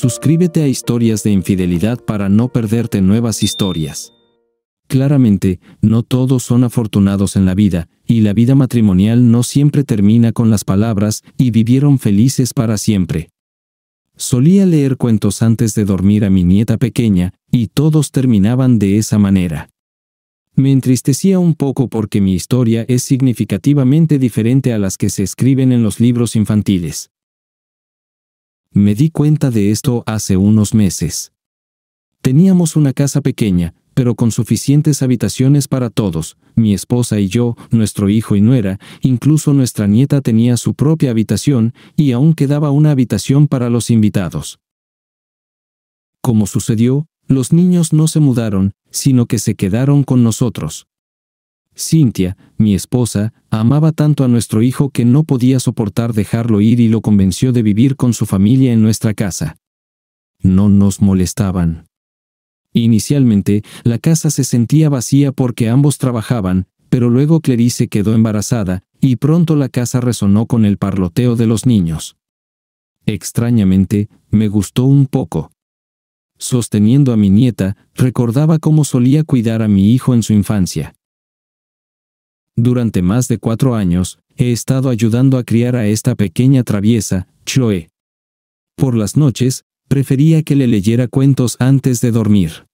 Suscríbete a Historias de Infidelidad para no perderte nuevas historias. Claramente, no todos son afortunados en la vida, y la vida matrimonial no siempre termina con las palabras, y vivieron felices para siempre. Solía leer cuentos antes de dormir a mi nieta pequeña, y todos terminaban de esa manera. Me entristecía un poco porque mi historia es significativamente diferente a las que se escriben en los libros infantiles. Me di cuenta de esto hace unos meses. Teníamos una casa pequeña, pero con suficientes habitaciones para todos, mi esposa y yo, nuestro hijo y nuera, incluso nuestra nieta tenía su propia habitación, y aún quedaba una habitación para los invitados. Como sucedió, los niños no se mudaron, sino que se quedaron con nosotros. Cintia, mi esposa, amaba tanto a nuestro hijo que no podía soportar dejarlo ir y lo convenció de vivir con su familia en nuestra casa. No nos molestaban. Inicialmente, la casa se sentía vacía porque ambos trabajaban, pero luego Clarice quedó embarazada, y pronto la casa resonó con el parloteo de los niños. Extrañamente, me gustó un poco. Sosteniendo a mi nieta, recordaba cómo solía cuidar a mi hijo en su infancia. Durante más de cuatro años, he estado ayudando a criar a esta pequeña traviesa, Chloe. Por las noches, prefería que le leyera cuentos antes de dormir.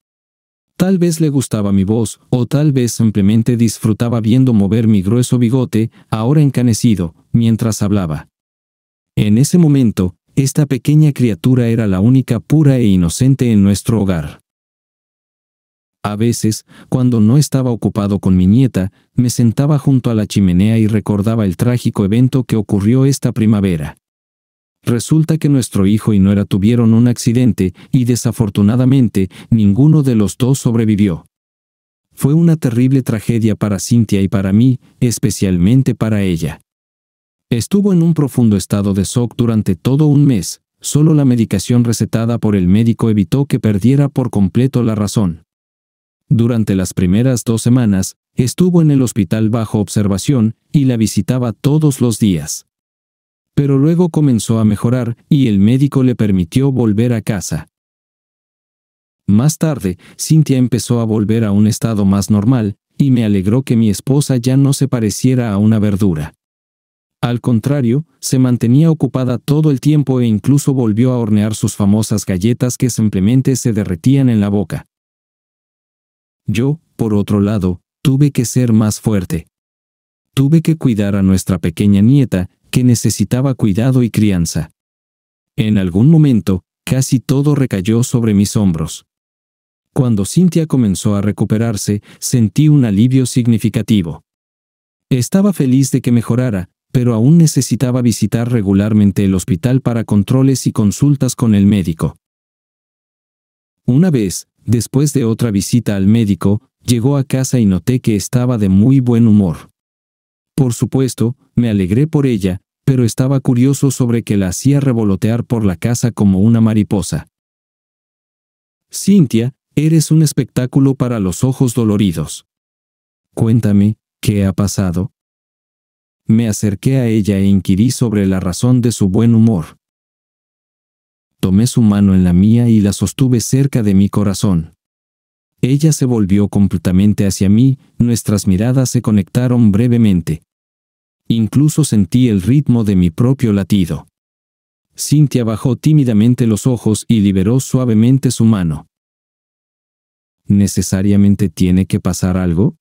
Tal vez le gustaba mi voz, o tal vez simplemente disfrutaba viendo mover mi grueso bigote, ahora encanecido, mientras hablaba. En ese momento, esta pequeña criatura era la única pura e inocente en nuestro hogar. A veces, cuando no estaba ocupado con mi nieta, me sentaba junto a la chimenea y recordaba el trágico evento que ocurrió esta primavera. Resulta que nuestro hijo y nuera tuvieron un accidente y desafortunadamente ninguno de los dos sobrevivió. Fue una terrible tragedia para Cynthia y para mí, especialmente para ella. Estuvo en un profundo estado de shock durante todo un mes, solo la medicación recetada por el médico evitó que perdiera por completo la razón. Durante las primeras dos semanas, estuvo en el hospital bajo observación y la visitaba todos los días. Pero luego comenzó a mejorar y el médico le permitió volver a casa. Más tarde, Cynthia empezó a volver a un estado más normal, y me alegró que mi esposa ya no se pareciera a una verdura. Al contrario, se mantenía ocupada todo el tiempo e incluso volvió a hornear sus famosas galletas que simplemente se derretían en la boca. Yo, por otro lado, tuve que ser más fuerte. Tuve que cuidar a nuestra pequeña nieta, que necesitaba cuidado y crianza. En algún momento, casi todo recayó sobre mis hombros. Cuando Cynthia comenzó a recuperarse, sentí un alivio significativo. Estaba feliz de que mejorara, pero aún necesitaba visitar regularmente el hospital para controles y consultas con el médico. Una vez, Después de otra visita al médico, llegó a casa y noté que estaba de muy buen humor. Por supuesto, me alegré por ella, pero estaba curioso sobre que la hacía revolotear por la casa como una mariposa. Cintia, eres un espectáculo para los ojos doloridos. Cuéntame, ¿qué ha pasado? Me acerqué a ella e inquirí sobre la razón de su buen humor. Tomé su mano en la mía y la sostuve cerca de mi corazón. Ella se volvió completamente hacia mí, nuestras miradas se conectaron brevemente. Incluso sentí el ritmo de mi propio latido. Cintia bajó tímidamente los ojos y liberó suavemente su mano. ¿Necesariamente tiene que pasar algo?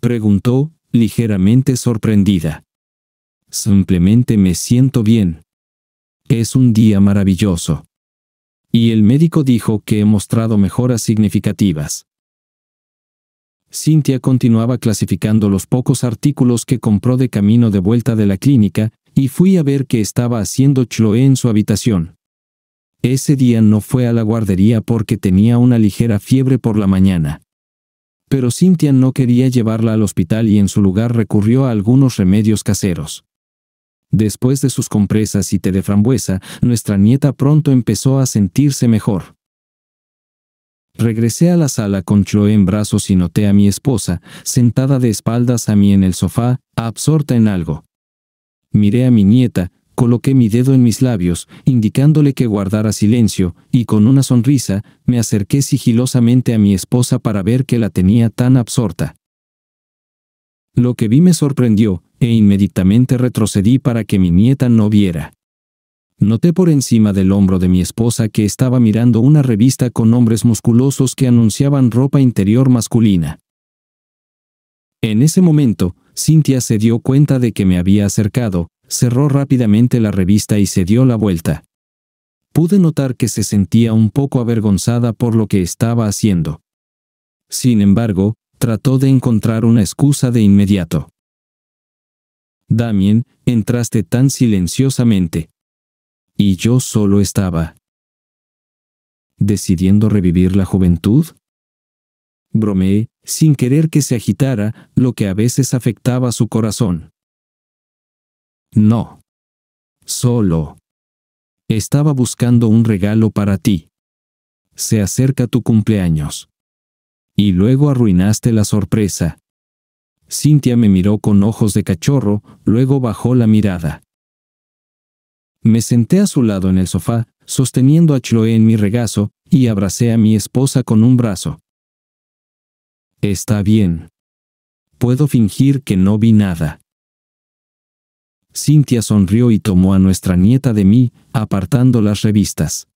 Preguntó, ligeramente sorprendida. Simplemente me siento bien. Es un día maravilloso. Y el médico dijo que he mostrado mejoras significativas. Cynthia continuaba clasificando los pocos artículos que compró de camino de vuelta de la clínica, y fui a ver qué estaba haciendo Chloe en su habitación. Ese día no fue a la guardería porque tenía una ligera fiebre por la mañana. Pero Cynthia no quería llevarla al hospital y en su lugar recurrió a algunos remedios caseros. Después de sus compresas y té de frambuesa, nuestra nieta pronto empezó a sentirse mejor. Regresé a la sala con Chloe en brazos y noté a mi esposa, sentada de espaldas a mí en el sofá, absorta en algo. Miré a mi nieta, coloqué mi dedo en mis labios, indicándole que guardara silencio, y con una sonrisa, me acerqué sigilosamente a mi esposa para ver que la tenía tan absorta. Lo que vi me sorprendió, e inmediatamente retrocedí para que mi nieta no viera. Noté por encima del hombro de mi esposa que estaba mirando una revista con hombres musculosos que anunciaban ropa interior masculina. En ese momento, Cynthia se dio cuenta de que me había acercado, cerró rápidamente la revista y se dio la vuelta. Pude notar que se sentía un poco avergonzada por lo que estaba haciendo. Sin embargo, trató de encontrar una excusa de inmediato. Damien, entraste tan silenciosamente. Y yo solo estaba. ¿Decidiendo revivir la juventud? Bromé, sin querer que se agitara, lo que a veces afectaba su corazón. No. Solo. Estaba buscando un regalo para ti. Se acerca tu cumpleaños. Y luego arruinaste la sorpresa. Cintia me miró con ojos de cachorro, luego bajó la mirada. Me senté a su lado en el sofá, sosteniendo a Chloe en mi regazo, y abracé a mi esposa con un brazo. Está bien. Puedo fingir que no vi nada. Cintia sonrió y tomó a nuestra nieta de mí, apartando las revistas.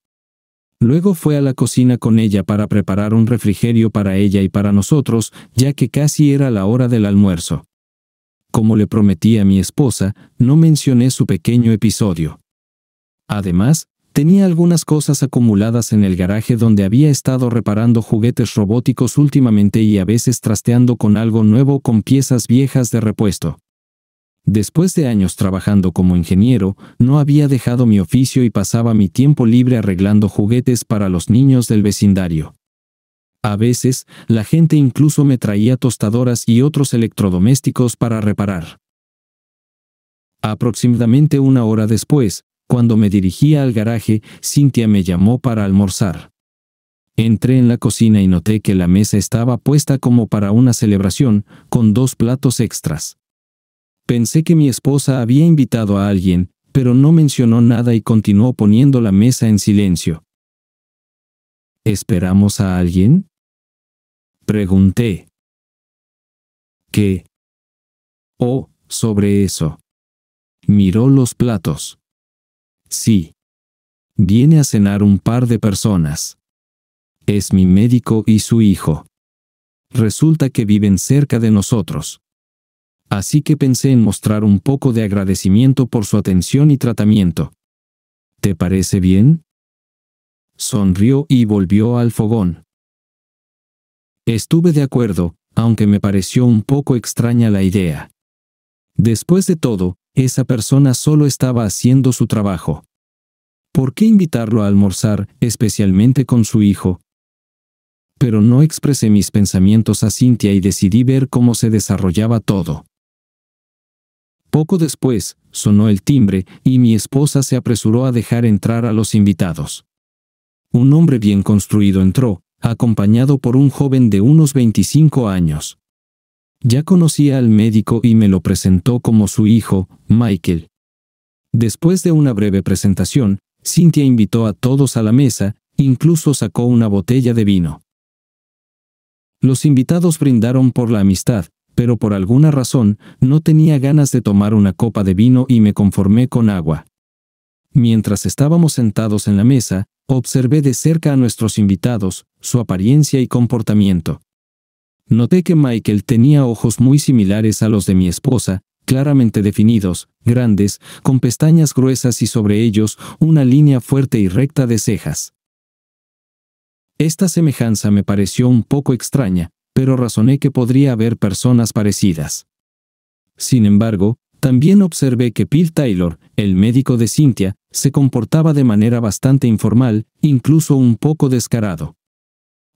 Luego fue a la cocina con ella para preparar un refrigerio para ella y para nosotros, ya que casi era la hora del almuerzo. Como le prometí a mi esposa, no mencioné su pequeño episodio. Además, tenía algunas cosas acumuladas en el garaje donde había estado reparando juguetes robóticos últimamente y a veces trasteando con algo nuevo con piezas viejas de repuesto. Después de años trabajando como ingeniero, no había dejado mi oficio y pasaba mi tiempo libre arreglando juguetes para los niños del vecindario. A veces, la gente incluso me traía tostadoras y otros electrodomésticos para reparar. Aproximadamente una hora después, cuando me dirigía al garaje, Cintia me llamó para almorzar. Entré en la cocina y noté que la mesa estaba puesta como para una celebración, con dos platos extras. Pensé que mi esposa había invitado a alguien, pero no mencionó nada y continuó poniendo la mesa en silencio. ¿Esperamos a alguien? Pregunté. ¿Qué? Oh, sobre eso. Miró los platos. Sí. Viene a cenar un par de personas. Es mi médico y su hijo. Resulta que viven cerca de nosotros así que pensé en mostrar un poco de agradecimiento por su atención y tratamiento. ¿Te parece bien? Sonrió y volvió al fogón. Estuve de acuerdo, aunque me pareció un poco extraña la idea. Después de todo, esa persona solo estaba haciendo su trabajo. ¿Por qué invitarlo a almorzar, especialmente con su hijo? Pero no expresé mis pensamientos a Cintia y decidí ver cómo se desarrollaba todo. Poco después, sonó el timbre, y mi esposa se apresuró a dejar entrar a los invitados. Un hombre bien construido entró, acompañado por un joven de unos 25 años. Ya conocía al médico y me lo presentó como su hijo, Michael. Después de una breve presentación, Cynthia invitó a todos a la mesa, incluso sacó una botella de vino. Los invitados brindaron por la amistad, pero por alguna razón, no tenía ganas de tomar una copa de vino y me conformé con agua. Mientras estábamos sentados en la mesa, observé de cerca a nuestros invitados, su apariencia y comportamiento. Noté que Michael tenía ojos muy similares a los de mi esposa, claramente definidos, grandes, con pestañas gruesas y sobre ellos una línea fuerte y recta de cejas. Esta semejanza me pareció un poco extraña, pero razoné que podría haber personas parecidas. Sin embargo, también observé que Bill Taylor, el médico de Cynthia, se comportaba de manera bastante informal, incluso un poco descarado.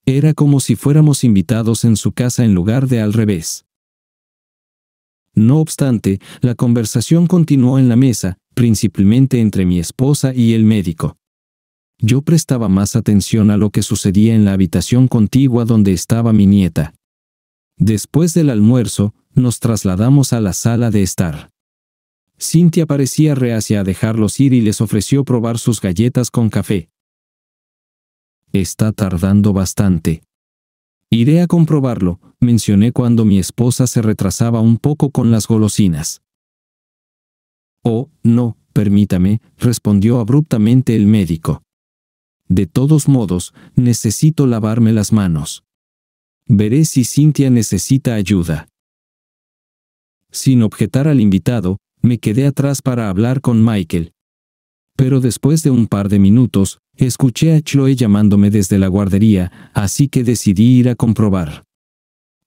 Era como si fuéramos invitados en su casa en lugar de al revés. No obstante, la conversación continuó en la mesa, principalmente entre mi esposa y el médico yo prestaba más atención a lo que sucedía en la habitación contigua donde estaba mi nieta. Después del almuerzo, nos trasladamos a la sala de estar. Cintia parecía reacia a dejarlos ir y les ofreció probar sus galletas con café. Está tardando bastante. Iré a comprobarlo, mencioné cuando mi esposa se retrasaba un poco con las golosinas. Oh, no, permítame, respondió abruptamente el médico. De todos modos, necesito lavarme las manos. Veré si Cintia necesita ayuda. Sin objetar al invitado, me quedé atrás para hablar con Michael. Pero después de un par de minutos, escuché a Chloe llamándome desde la guardería, así que decidí ir a comprobar.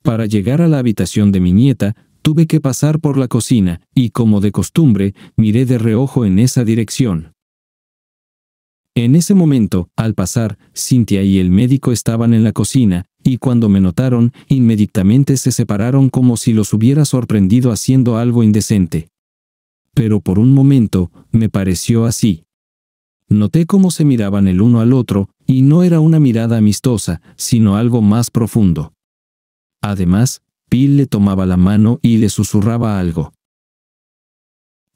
Para llegar a la habitación de mi nieta, tuve que pasar por la cocina, y como de costumbre, miré de reojo en esa dirección. En ese momento, al pasar, Cintia y el médico estaban en la cocina, y cuando me notaron, inmediatamente se separaron como si los hubiera sorprendido haciendo algo indecente. Pero por un momento, me pareció así. Noté cómo se miraban el uno al otro, y no era una mirada amistosa, sino algo más profundo. Además, Bill le tomaba la mano y le susurraba algo.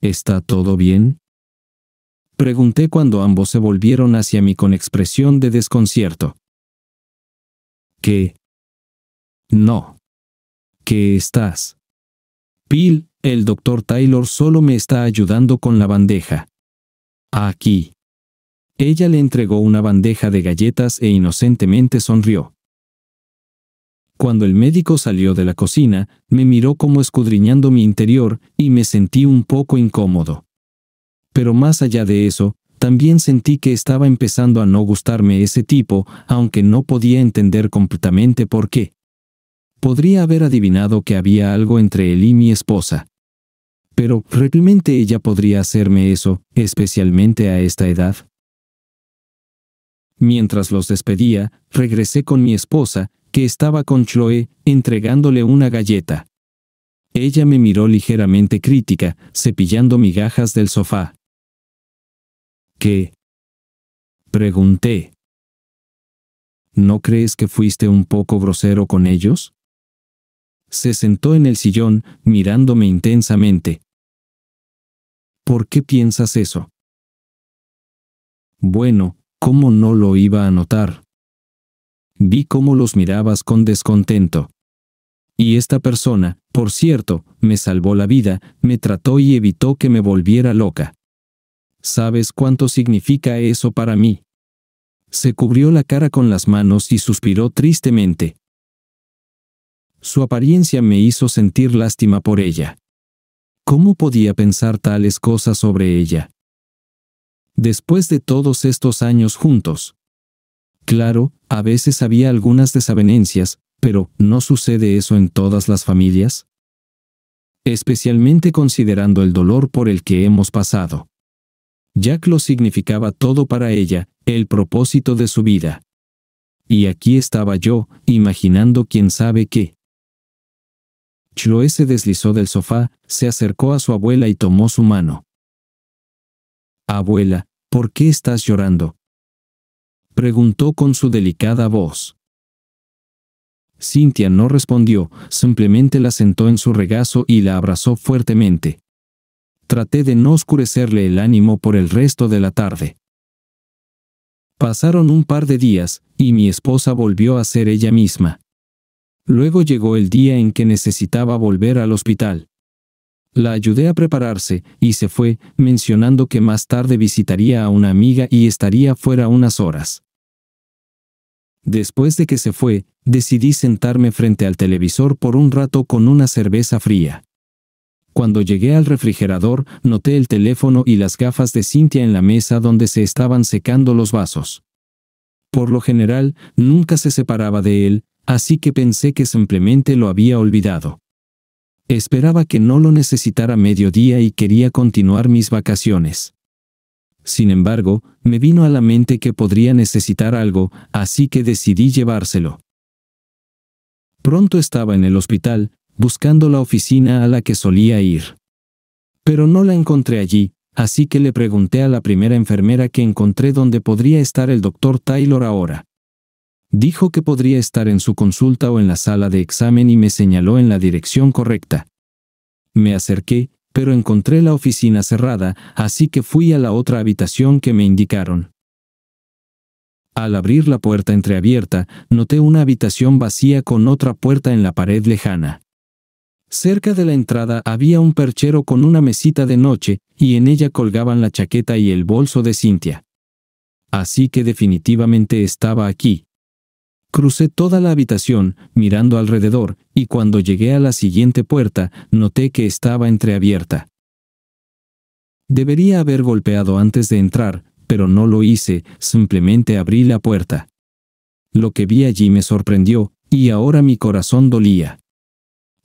¿Está todo bien? Pregunté cuando ambos se volvieron hacia mí con expresión de desconcierto. ¿Qué? No. ¿Qué estás? Bill, el doctor Taylor solo me está ayudando con la bandeja. Aquí. Ella le entregó una bandeja de galletas e inocentemente sonrió. Cuando el médico salió de la cocina, me miró como escudriñando mi interior y me sentí un poco incómodo. Pero más allá de eso, también sentí que estaba empezando a no gustarme ese tipo, aunque no podía entender completamente por qué. Podría haber adivinado que había algo entre él y mi esposa. Pero, ¿realmente ella podría hacerme eso, especialmente a esta edad? Mientras los despedía, regresé con mi esposa, que estaba con Chloe, entregándole una galleta. Ella me miró ligeramente crítica, cepillando migajas del sofá. ¿Qué? Pregunté. ¿No crees que fuiste un poco grosero con ellos? Se sentó en el sillón, mirándome intensamente. ¿Por qué piensas eso? Bueno, ¿cómo no lo iba a notar? Vi cómo los mirabas con descontento. Y esta persona, por cierto, me salvó la vida, me trató y evitó que me volviera loca. ¿Sabes cuánto significa eso para mí? Se cubrió la cara con las manos y suspiró tristemente. Su apariencia me hizo sentir lástima por ella. ¿Cómo podía pensar tales cosas sobre ella? Después de todos estos años juntos. Claro, a veces había algunas desavenencias, pero ¿no sucede eso en todas las familias? Especialmente considerando el dolor por el que hemos pasado. Jack lo significaba todo para ella, el propósito de su vida. Y aquí estaba yo, imaginando quién sabe qué. Chloé se deslizó del sofá, se acercó a su abuela y tomó su mano. Abuela, ¿por qué estás llorando? preguntó con su delicada voz. Cynthia no respondió, simplemente la sentó en su regazo y la abrazó fuertemente traté de no oscurecerle el ánimo por el resto de la tarde. Pasaron un par de días, y mi esposa volvió a ser ella misma. Luego llegó el día en que necesitaba volver al hospital. La ayudé a prepararse, y se fue, mencionando que más tarde visitaría a una amiga y estaría fuera unas horas. Después de que se fue, decidí sentarme frente al televisor por un rato con una cerveza fría. Cuando llegué al refrigerador, noté el teléfono y las gafas de Cintia en la mesa donde se estaban secando los vasos. Por lo general, nunca se separaba de él, así que pensé que simplemente lo había olvidado. Esperaba que no lo necesitara mediodía y quería continuar mis vacaciones. Sin embargo, me vino a la mente que podría necesitar algo, así que decidí llevárselo. Pronto estaba en el hospital, buscando la oficina a la que solía ir. Pero no la encontré allí, así que le pregunté a la primera enfermera que encontré dónde podría estar el doctor Taylor ahora. Dijo que podría estar en su consulta o en la sala de examen y me señaló en la dirección correcta. Me acerqué, pero encontré la oficina cerrada, así que fui a la otra habitación que me indicaron. Al abrir la puerta entreabierta, noté una habitación vacía con otra puerta en la pared lejana. Cerca de la entrada había un perchero con una mesita de noche, y en ella colgaban la chaqueta y el bolso de Cintia. Así que definitivamente estaba aquí. Crucé toda la habitación, mirando alrededor, y cuando llegué a la siguiente puerta, noté que estaba entreabierta. Debería haber golpeado antes de entrar, pero no lo hice, simplemente abrí la puerta. Lo que vi allí me sorprendió, y ahora mi corazón dolía.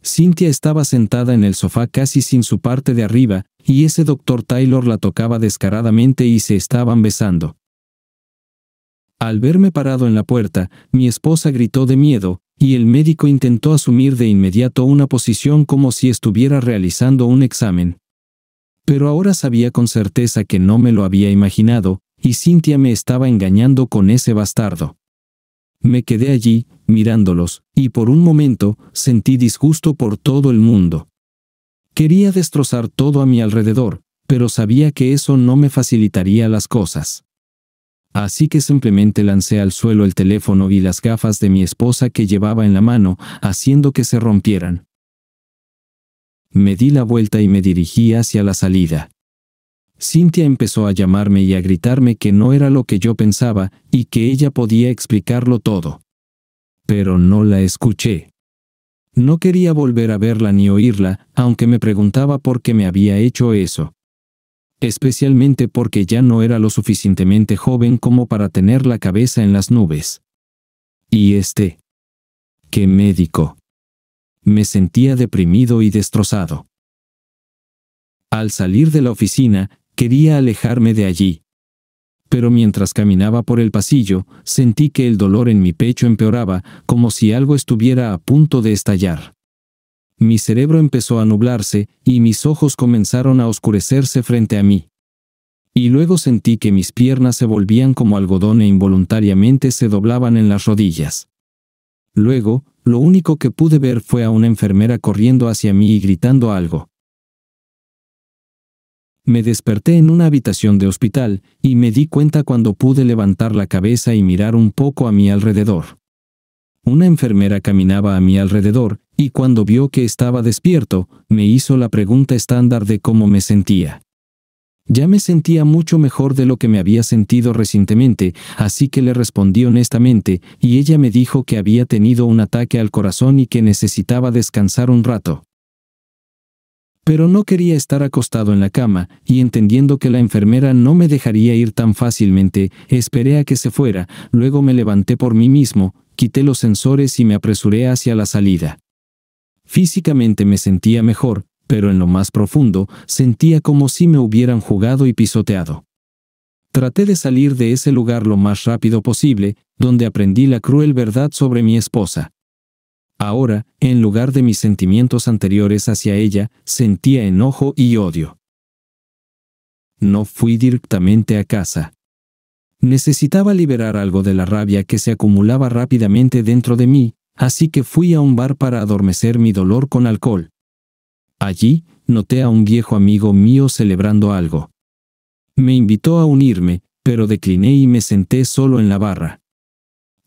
Cynthia estaba sentada en el sofá casi sin su parte de arriba, y ese doctor Taylor la tocaba descaradamente y se estaban besando. Al verme parado en la puerta, mi esposa gritó de miedo, y el médico intentó asumir de inmediato una posición como si estuviera realizando un examen. Pero ahora sabía con certeza que no me lo había imaginado, y Cynthia me estaba engañando con ese bastardo. Me quedé allí, mirándolos, y por un momento sentí disgusto por todo el mundo. Quería destrozar todo a mi alrededor, pero sabía que eso no me facilitaría las cosas. Así que simplemente lancé al suelo el teléfono y las gafas de mi esposa que llevaba en la mano, haciendo que se rompieran. Me di la vuelta y me dirigí hacia la salida. Cintia empezó a llamarme y a gritarme que no era lo que yo pensaba y que ella podía explicarlo todo pero no la escuché. No quería volver a verla ni oírla, aunque me preguntaba por qué me había hecho eso. Especialmente porque ya no era lo suficientemente joven como para tener la cabeza en las nubes. Y este... ¡Qué médico! Me sentía deprimido y destrozado. Al salir de la oficina, quería alejarme de allí, pero mientras caminaba por el pasillo, sentí que el dolor en mi pecho empeoraba, como si algo estuviera a punto de estallar. Mi cerebro empezó a nublarse, y mis ojos comenzaron a oscurecerse frente a mí. Y luego sentí que mis piernas se volvían como algodón e involuntariamente se doblaban en las rodillas. Luego, lo único que pude ver fue a una enfermera corriendo hacia mí y gritando algo. Me desperté en una habitación de hospital, y me di cuenta cuando pude levantar la cabeza y mirar un poco a mi alrededor. Una enfermera caminaba a mi alrededor, y cuando vio que estaba despierto, me hizo la pregunta estándar de cómo me sentía. Ya me sentía mucho mejor de lo que me había sentido recientemente, así que le respondí honestamente, y ella me dijo que había tenido un ataque al corazón y que necesitaba descansar un rato pero no quería estar acostado en la cama, y entendiendo que la enfermera no me dejaría ir tan fácilmente, esperé a que se fuera, luego me levanté por mí mismo, quité los sensores y me apresuré hacia la salida. Físicamente me sentía mejor, pero en lo más profundo sentía como si me hubieran jugado y pisoteado. Traté de salir de ese lugar lo más rápido posible, donde aprendí la cruel verdad sobre mi esposa. Ahora, en lugar de mis sentimientos anteriores hacia ella, sentía enojo y odio. No fui directamente a casa. Necesitaba liberar algo de la rabia que se acumulaba rápidamente dentro de mí, así que fui a un bar para adormecer mi dolor con alcohol. Allí, noté a un viejo amigo mío celebrando algo. Me invitó a unirme, pero decliné y me senté solo en la barra.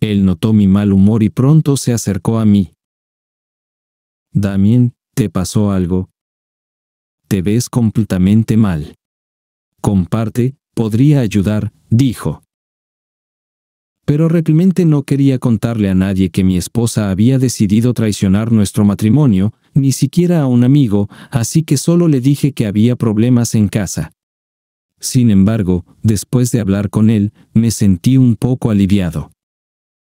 Él notó mi mal humor y pronto se acercó a mí. Damien, te pasó algo. Te ves completamente mal. Comparte, podría ayudar, dijo. Pero realmente no quería contarle a nadie que mi esposa había decidido traicionar nuestro matrimonio, ni siquiera a un amigo, así que solo le dije que había problemas en casa. Sin embargo, después de hablar con él, me sentí un poco aliviado.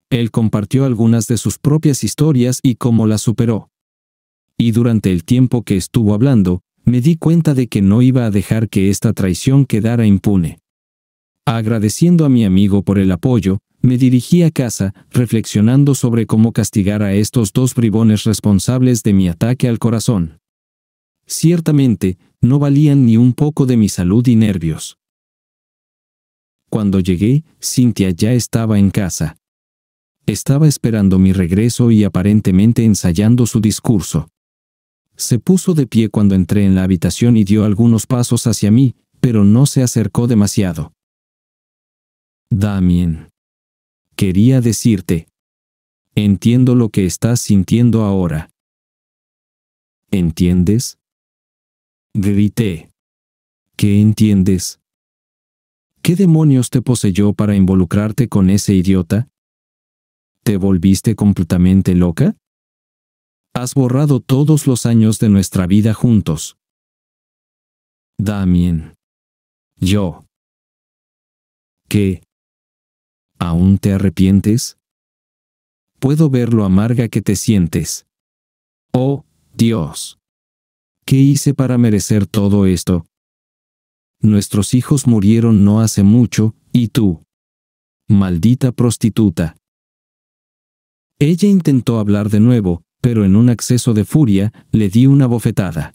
Él compartió algunas de sus propias historias y cómo las superó y durante el tiempo que estuvo hablando, me di cuenta de que no iba a dejar que esta traición quedara impune. Agradeciendo a mi amigo por el apoyo, me dirigí a casa, reflexionando sobre cómo castigar a estos dos bribones responsables de mi ataque al corazón. Ciertamente, no valían ni un poco de mi salud y nervios. Cuando llegué, Cintia ya estaba en casa. Estaba esperando mi regreso y aparentemente ensayando su discurso. Se puso de pie cuando entré en la habitación y dio algunos pasos hacia mí, pero no se acercó demasiado. Damien. Quería decirte. Entiendo lo que estás sintiendo ahora. ¿Entiendes? Grité. ¿Qué entiendes? ¿Qué demonios te poseyó para involucrarte con ese idiota? ¿Te volviste completamente loca? Has borrado todos los años de nuestra vida juntos. Damien. Yo. ¿Qué? ¿Aún te arrepientes? Puedo ver lo amarga que te sientes. Oh, Dios. ¿Qué hice para merecer todo esto? Nuestros hijos murieron no hace mucho, y tú. Maldita prostituta. Ella intentó hablar de nuevo, pero en un acceso de furia, le di una bofetada.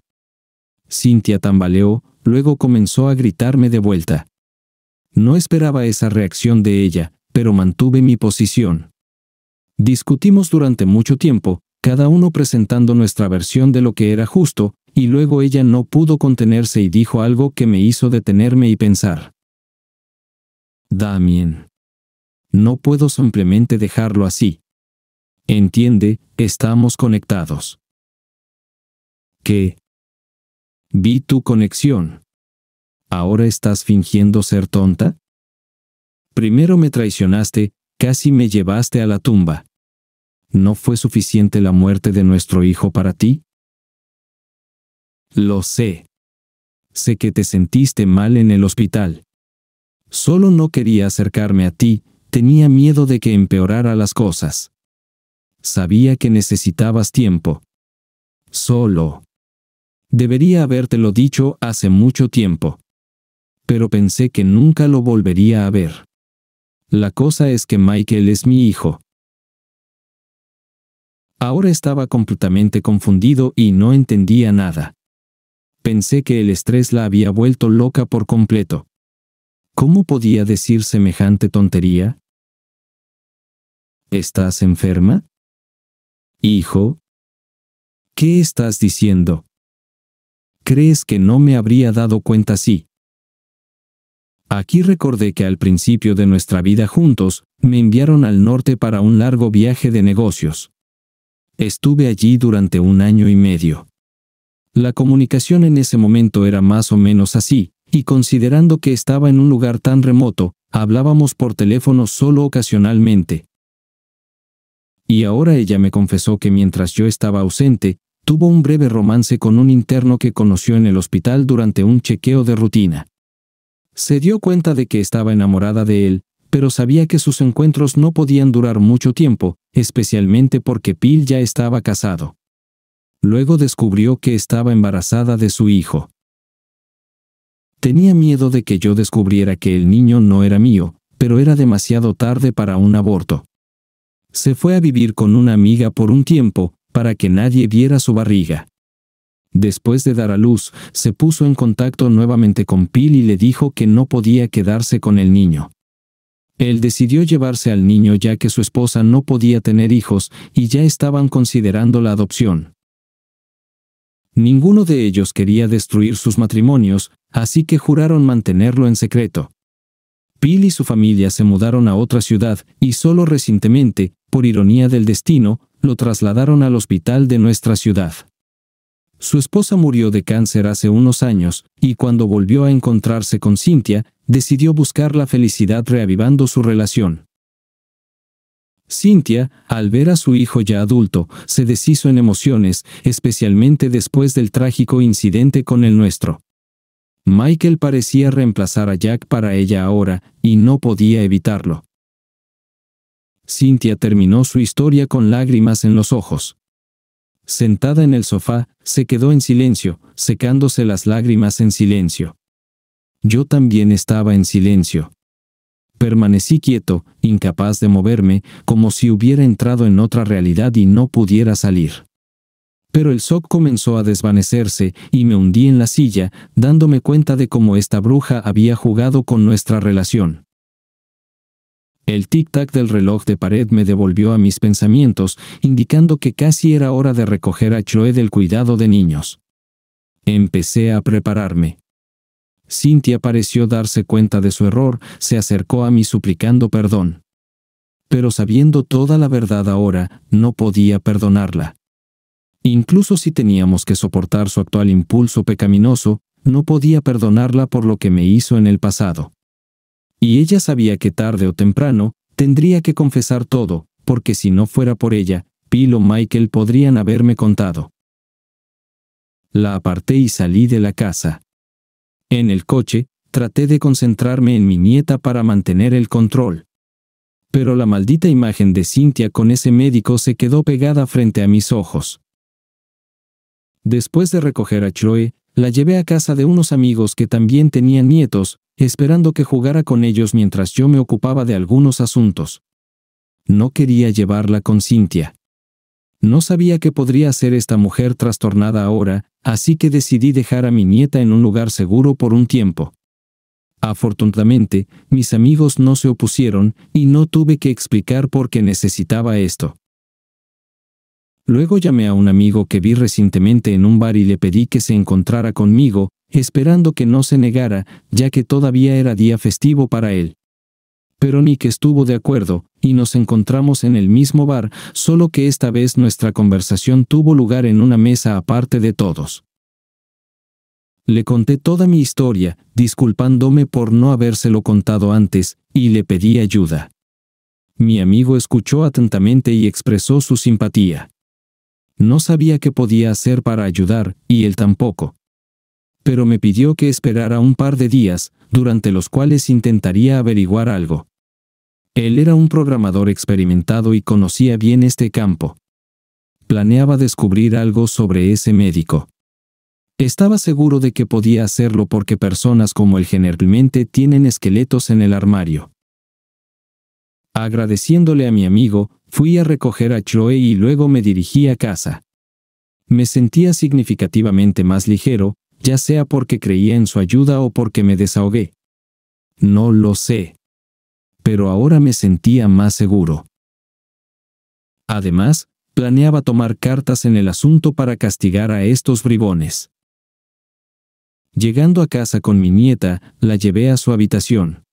Cintia tambaleó, luego comenzó a gritarme de vuelta. No esperaba esa reacción de ella, pero mantuve mi posición. Discutimos durante mucho tiempo, cada uno presentando nuestra versión de lo que era justo, y luego ella no pudo contenerse y dijo algo que me hizo detenerme y pensar. Damien. No puedo simplemente dejarlo así. Entiende, estamos conectados. ¿Qué? Vi tu conexión. ¿Ahora estás fingiendo ser tonta? Primero me traicionaste, casi me llevaste a la tumba. ¿No fue suficiente la muerte de nuestro hijo para ti? Lo sé. Sé que te sentiste mal en el hospital. Solo no quería acercarme a ti, tenía miedo de que empeorara las cosas. Sabía que necesitabas tiempo. Solo. Debería habértelo dicho hace mucho tiempo. Pero pensé que nunca lo volvería a ver. La cosa es que Michael es mi hijo. Ahora estaba completamente confundido y no entendía nada. Pensé que el estrés la había vuelto loca por completo. ¿Cómo podía decir semejante tontería? ¿Estás enferma? Hijo, ¿qué estás diciendo? ¿Crees que no me habría dado cuenta así? Aquí recordé que al principio de nuestra vida juntos, me enviaron al norte para un largo viaje de negocios. Estuve allí durante un año y medio. La comunicación en ese momento era más o menos así, y considerando que estaba en un lugar tan remoto, hablábamos por teléfono solo ocasionalmente, y ahora ella me confesó que mientras yo estaba ausente, tuvo un breve romance con un interno que conoció en el hospital durante un chequeo de rutina. Se dio cuenta de que estaba enamorada de él, pero sabía que sus encuentros no podían durar mucho tiempo, especialmente porque Pil ya estaba casado. Luego descubrió que estaba embarazada de su hijo. Tenía miedo de que yo descubriera que el niño no era mío, pero era demasiado tarde para un aborto se fue a vivir con una amiga por un tiempo, para que nadie viera su barriga. Después de dar a luz, se puso en contacto nuevamente con Pil y le dijo que no podía quedarse con el niño. Él decidió llevarse al niño ya que su esposa no podía tener hijos y ya estaban considerando la adopción. Ninguno de ellos quería destruir sus matrimonios, así que juraron mantenerlo en secreto. Pil y su familia se mudaron a otra ciudad y solo recientemente, por ironía del destino, lo trasladaron al hospital de nuestra ciudad. Su esposa murió de cáncer hace unos años, y cuando volvió a encontrarse con Cynthia, decidió buscar la felicidad reavivando su relación. Cynthia, al ver a su hijo ya adulto, se deshizo en emociones, especialmente después del trágico incidente con el nuestro. Michael parecía reemplazar a Jack para ella ahora, y no podía evitarlo. Cynthia terminó su historia con lágrimas en los ojos. Sentada en el sofá, se quedó en silencio, secándose las lágrimas en silencio. Yo también estaba en silencio. Permanecí quieto, incapaz de moverme, como si hubiera entrado en otra realidad y no pudiera salir. Pero el shock comenzó a desvanecerse y me hundí en la silla, dándome cuenta de cómo esta bruja había jugado con nuestra relación. El tic-tac del reloj de pared me devolvió a mis pensamientos, indicando que casi era hora de recoger a Chloe del cuidado de niños. Empecé a prepararme. Cynthia pareció darse cuenta de su error, se acercó a mí suplicando perdón. Pero sabiendo toda la verdad ahora, no podía perdonarla. Incluso si teníamos que soportar su actual impulso pecaminoso, no podía perdonarla por lo que me hizo en el pasado y ella sabía que tarde o temprano tendría que confesar todo, porque si no fuera por ella, Bill o Michael podrían haberme contado. La aparté y salí de la casa. En el coche, traté de concentrarme en mi nieta para mantener el control. Pero la maldita imagen de Cynthia con ese médico se quedó pegada frente a mis ojos. Después de recoger a Chloe, la llevé a casa de unos amigos que también tenían nietos, esperando que jugara con ellos mientras yo me ocupaba de algunos asuntos. No quería llevarla con Cintia. No sabía qué podría hacer esta mujer trastornada ahora, así que decidí dejar a mi nieta en un lugar seguro por un tiempo. Afortunadamente, mis amigos no se opusieron y no tuve que explicar por qué necesitaba esto. Luego llamé a un amigo que vi recientemente en un bar y le pedí que se encontrara conmigo, esperando que no se negara, ya que todavía era día festivo para él. Pero Nick estuvo de acuerdo, y nos encontramos en el mismo bar, solo que esta vez nuestra conversación tuvo lugar en una mesa aparte de todos. Le conté toda mi historia, disculpándome por no habérselo contado antes, y le pedí ayuda. Mi amigo escuchó atentamente y expresó su simpatía. No sabía qué podía hacer para ayudar, y él tampoco. Pero me pidió que esperara un par de días, durante los cuales intentaría averiguar algo. Él era un programador experimentado y conocía bien este campo. Planeaba descubrir algo sobre ese médico. Estaba seguro de que podía hacerlo porque personas como él generalmente tienen esqueletos en el armario. Agradeciéndole a mi amigo, fui a recoger a Chloe y luego me dirigí a casa. Me sentía significativamente más ligero, ya sea porque creía en su ayuda o porque me desahogué. No lo sé. Pero ahora me sentía más seguro. Además, planeaba tomar cartas en el asunto para castigar a estos bribones. Llegando a casa con mi nieta, la llevé a su habitación.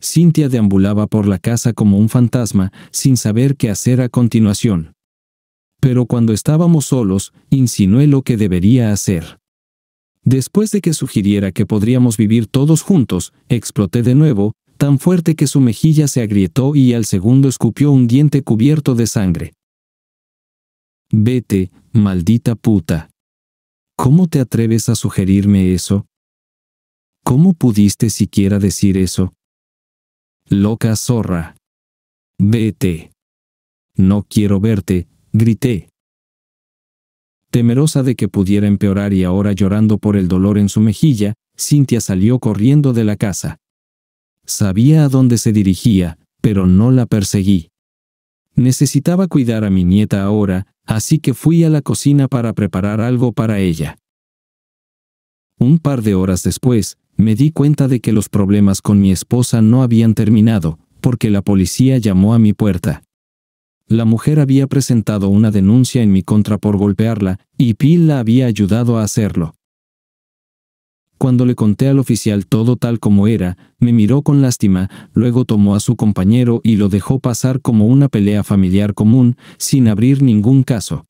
Cynthia deambulaba por la casa como un fantasma, sin saber qué hacer a continuación. Pero cuando estábamos solos, insinué lo que debería hacer. Después de que sugiriera que podríamos vivir todos juntos, exploté de nuevo, tan fuerte que su mejilla se agrietó y al segundo escupió un diente cubierto de sangre. Vete, maldita puta. ¿Cómo te atreves a sugerirme eso? ¿Cómo pudiste siquiera decir eso? Loca zorra. Vete. No quiero verte, grité. Temerosa de que pudiera empeorar y ahora llorando por el dolor en su mejilla, Cintia salió corriendo de la casa. Sabía a dónde se dirigía, pero no la perseguí. Necesitaba cuidar a mi nieta ahora, así que fui a la cocina para preparar algo para ella. Un par de horas después, me di cuenta de que los problemas con mi esposa no habían terminado, porque la policía llamó a mi puerta. La mujer había presentado una denuncia en mi contra por golpearla, y Pil la había ayudado a hacerlo. Cuando le conté al oficial todo tal como era, me miró con lástima, luego tomó a su compañero y lo dejó pasar como una pelea familiar común, sin abrir ningún caso.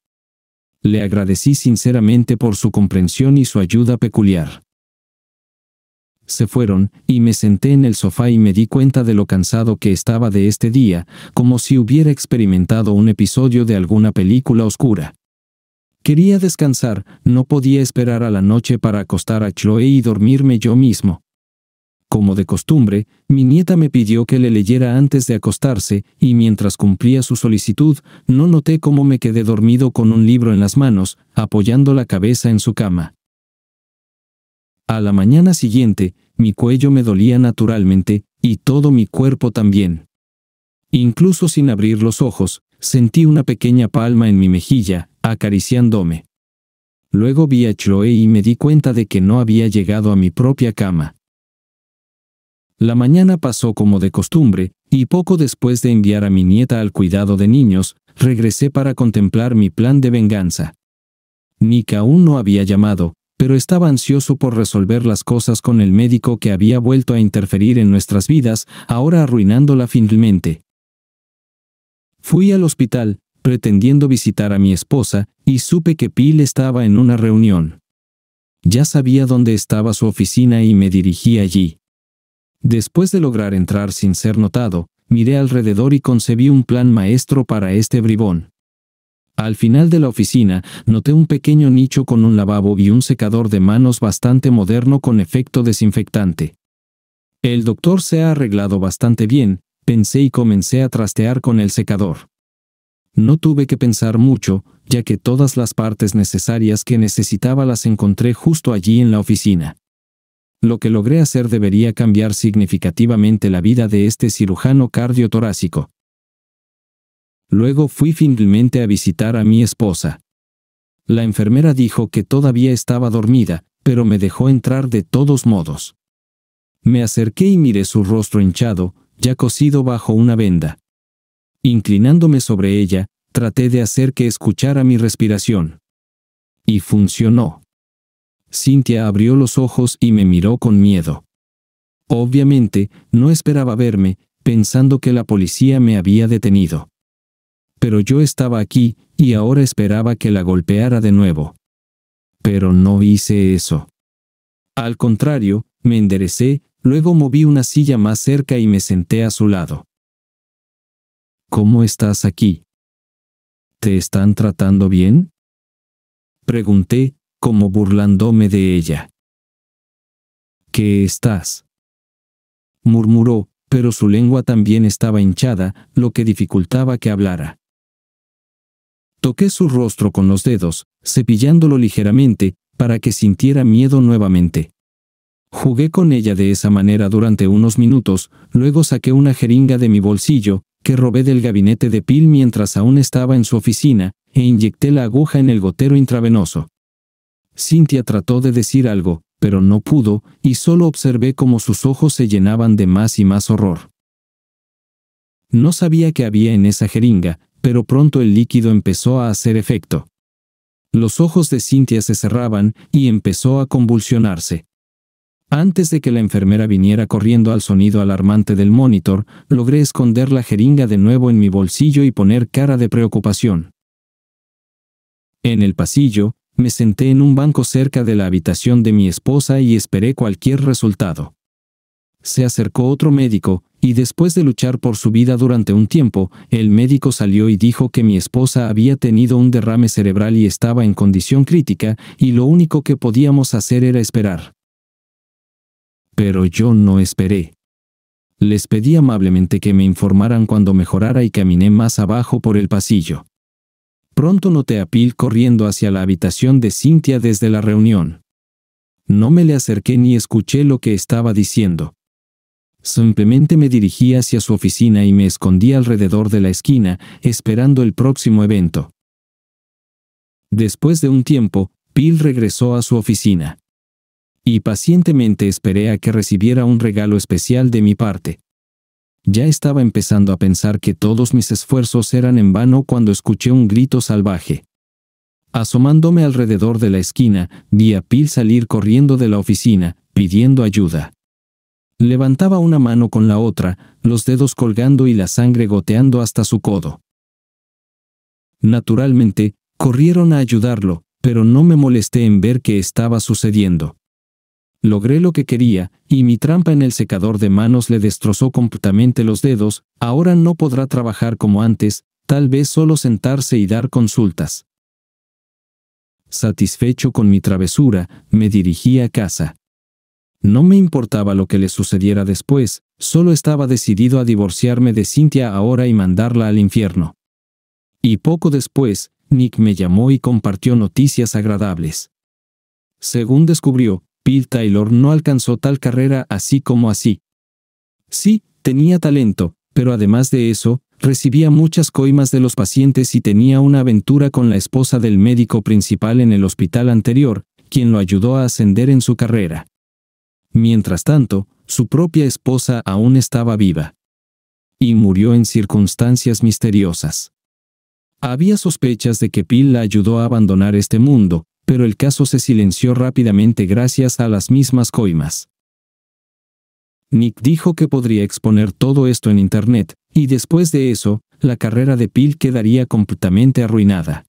Le agradecí sinceramente por su comprensión y su ayuda peculiar. Se fueron, y me senté en el sofá y me di cuenta de lo cansado que estaba de este día, como si hubiera experimentado un episodio de alguna película oscura. Quería descansar, no podía esperar a la noche para acostar a Chloe y dormirme yo mismo. Como de costumbre, mi nieta me pidió que le leyera antes de acostarse, y mientras cumplía su solicitud, no noté cómo me quedé dormido con un libro en las manos, apoyando la cabeza en su cama. A la mañana siguiente, mi cuello me dolía naturalmente, y todo mi cuerpo también. Incluso sin abrir los ojos, sentí una pequeña palma en mi mejilla, acariciándome. Luego vi a Chloe y me di cuenta de que no había llegado a mi propia cama. La mañana pasó como de costumbre, y poco después de enviar a mi nieta al cuidado de niños, regresé para contemplar mi plan de venganza. Nick aún no había llamado, pero estaba ansioso por resolver las cosas con el médico que había vuelto a interferir en nuestras vidas, ahora arruinándola finalmente. Fui al hospital, pretendiendo visitar a mi esposa, y supe que Pil estaba en una reunión. Ya sabía dónde estaba su oficina y me dirigí allí. Después de lograr entrar sin ser notado, miré alrededor y concebí un plan maestro para este bribón. Al final de la oficina, noté un pequeño nicho con un lavabo y un secador de manos bastante moderno con efecto desinfectante. El doctor se ha arreglado bastante bien, pensé y comencé a trastear con el secador. No tuve que pensar mucho, ya que todas las partes necesarias que necesitaba las encontré justo allí en la oficina. Lo que logré hacer debería cambiar significativamente la vida de este cirujano cardiotorácico. Luego fui finalmente a visitar a mi esposa. La enfermera dijo que todavía estaba dormida, pero me dejó entrar de todos modos. Me acerqué y miré su rostro hinchado, ya cosido bajo una venda. Inclinándome sobre ella, traté de hacer que escuchara mi respiración. Y funcionó. Cintia abrió los ojos y me miró con miedo. Obviamente, no esperaba verme, pensando que la policía me había detenido pero yo estaba aquí, y ahora esperaba que la golpeara de nuevo. Pero no hice eso. Al contrario, me enderecé, luego moví una silla más cerca y me senté a su lado. ¿Cómo estás aquí? ¿Te están tratando bien? Pregunté, como burlándome de ella. ¿Qué estás? murmuró, pero su lengua también estaba hinchada, lo que dificultaba que hablara. Toqué su rostro con los dedos, cepillándolo ligeramente, para que sintiera miedo nuevamente. Jugué con ella de esa manera durante unos minutos, luego saqué una jeringa de mi bolsillo, que robé del gabinete de Pil mientras aún estaba en su oficina, e inyecté la aguja en el gotero intravenoso. Cintia trató de decir algo, pero no pudo, y solo observé cómo sus ojos se llenaban de más y más horror. No sabía qué había en esa jeringa, pero pronto el líquido empezó a hacer efecto. Los ojos de Cynthia se cerraban y empezó a convulsionarse. Antes de que la enfermera viniera corriendo al sonido alarmante del monitor, logré esconder la jeringa de nuevo en mi bolsillo y poner cara de preocupación. En el pasillo, me senté en un banco cerca de la habitación de mi esposa y esperé cualquier resultado. Se acercó otro médico, y después de luchar por su vida durante un tiempo, el médico salió y dijo que mi esposa había tenido un derrame cerebral y estaba en condición crítica, y lo único que podíamos hacer era esperar. Pero yo no esperé. Les pedí amablemente que me informaran cuando mejorara y caminé más abajo por el pasillo. Pronto noté a Pil corriendo hacia la habitación de Cynthia desde la reunión. No me le acerqué ni escuché lo que estaba diciendo. Simplemente me dirigí hacia su oficina y me escondí alrededor de la esquina, esperando el próximo evento. Después de un tiempo, Pil regresó a su oficina. Y pacientemente esperé a que recibiera un regalo especial de mi parte. Ya estaba empezando a pensar que todos mis esfuerzos eran en vano cuando escuché un grito salvaje. Asomándome alrededor de la esquina, vi a Pil salir corriendo de la oficina, pidiendo ayuda. Levantaba una mano con la otra, los dedos colgando y la sangre goteando hasta su codo. Naturalmente, corrieron a ayudarlo, pero no me molesté en ver qué estaba sucediendo. Logré lo que quería, y mi trampa en el secador de manos le destrozó completamente los dedos, ahora no podrá trabajar como antes, tal vez solo sentarse y dar consultas. Satisfecho con mi travesura, me dirigí a casa. No me importaba lo que le sucediera después, solo estaba decidido a divorciarme de Cynthia ahora y mandarla al infierno. Y poco después, Nick me llamó y compartió noticias agradables. Según descubrió, Bill Taylor no alcanzó tal carrera así como así. Sí, tenía talento, pero además de eso, recibía muchas coimas de los pacientes y tenía una aventura con la esposa del médico principal en el hospital anterior, quien lo ayudó a ascender en su carrera. Mientras tanto, su propia esposa aún estaba viva. Y murió en circunstancias misteriosas. Había sospechas de que Pil la ayudó a abandonar este mundo, pero el caso se silenció rápidamente gracias a las mismas coimas. Nick dijo que podría exponer todo esto en Internet, y después de eso, la carrera de Pil quedaría completamente arruinada.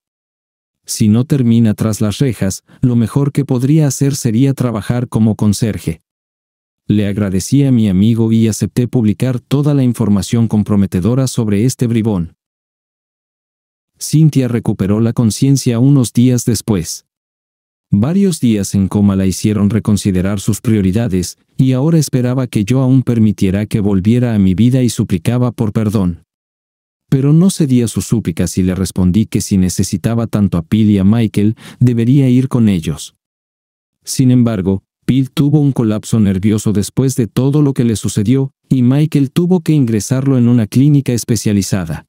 Si no termina tras las rejas, lo mejor que podría hacer sería trabajar como conserje. Le agradecí a mi amigo y acepté publicar toda la información comprometedora sobre este bribón. Cynthia recuperó la conciencia unos días después. Varios días en coma la hicieron reconsiderar sus prioridades, y ahora esperaba que yo aún permitiera que volviera a mi vida y suplicaba por perdón. Pero no cedí a sus súplicas y le respondí que si necesitaba tanto a Pil y a Michael, debería ir con ellos. Sin embargo, Bill tuvo un colapso nervioso después de todo lo que le sucedió, y Michael tuvo que ingresarlo en una clínica especializada.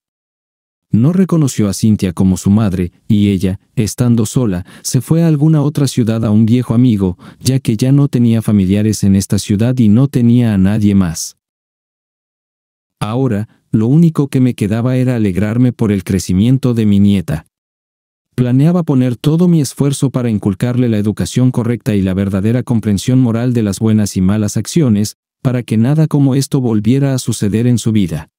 No reconoció a Cynthia como su madre, y ella, estando sola, se fue a alguna otra ciudad a un viejo amigo, ya que ya no tenía familiares en esta ciudad y no tenía a nadie más. Ahora, lo único que me quedaba era alegrarme por el crecimiento de mi nieta. Planeaba poner todo mi esfuerzo para inculcarle la educación correcta y la verdadera comprensión moral de las buenas y malas acciones, para que nada como esto volviera a suceder en su vida.